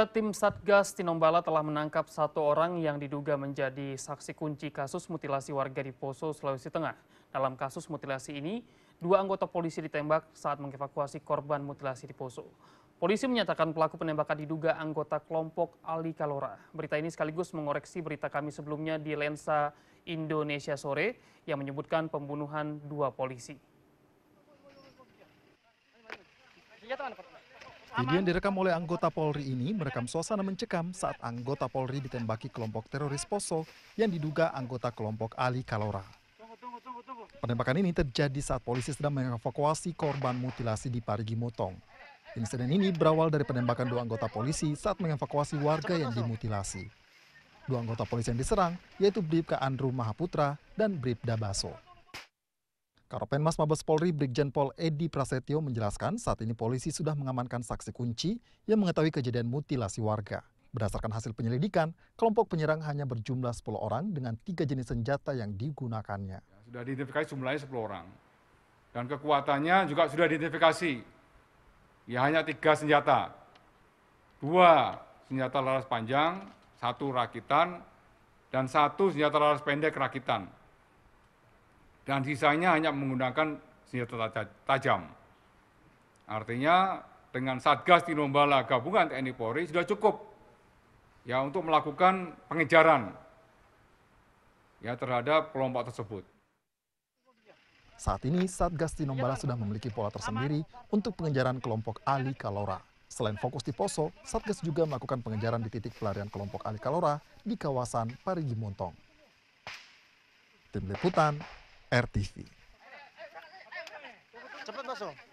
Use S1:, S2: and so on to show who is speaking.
S1: Saudara tim Satgas Tinombala telah menangkap satu orang yang diduga menjadi saksi kunci kasus mutilasi warga di Poso, Sulawesi Tengah. Dalam kasus mutilasi ini, dua anggota polisi ditembak saat mengevakuasi korban mutilasi di Poso. Polisi menyatakan pelaku penembakan diduga anggota kelompok Ali Kalora. Berita ini sekaligus mengoreksi berita kami sebelumnya di Lensa Indonesia Sore yang menyebutkan pembunuhan dua polisi. Video yang
S2: direkam oleh anggota Polri ini merekam suasana mencekam saat anggota Polri ditembaki kelompok teroris Poso yang diduga anggota kelompok Ali Kalora. Penembakan ini terjadi saat polisi sedang mengevakuasi korban mutilasi di Parigi Mutong. Insiden ini berawal dari penembakan dua anggota polisi saat mengevakuasi warga yang dimutilasi. Dua anggota polisi yang diserang yaitu Bribka Andrew Mahaputra dan Bribda Baso. Karopenmas Mabes Polri Brigjen Pol Edi Prasetyo menjelaskan saat ini polisi sudah mengamankan saksi kunci yang mengetahui kejadian mutilasi warga. Berdasarkan hasil penyelidikan, kelompok penyerang hanya berjumlah 10 orang dengan tiga jenis senjata yang digunakannya. Ya,
S3: sudah diidentifikasi jumlahnya 10 orang. Dan kekuatannya juga sudah diidentifikasi. Ya hanya tiga senjata. Dua senjata laras panjang, satu rakitan, dan satu senjata laras pendek rakitan dan sisanya hanya menggunakan senjata tajam. Artinya dengan Satgas Tinombala gabungan TNI Polri sudah cukup ya untuk melakukan pengejaran ya terhadap kelompok tersebut.
S2: Saat ini Satgas Tinombala sudah memiliki pola tersendiri untuk pengejaran kelompok Ali Kalora. Selain fokus di Poso, Satgas juga melakukan pengejaran di titik pelarian kelompok Ali Kalora di kawasan Parigi Montong.
S3: Tim Liputan, RTV. Cepat masuk.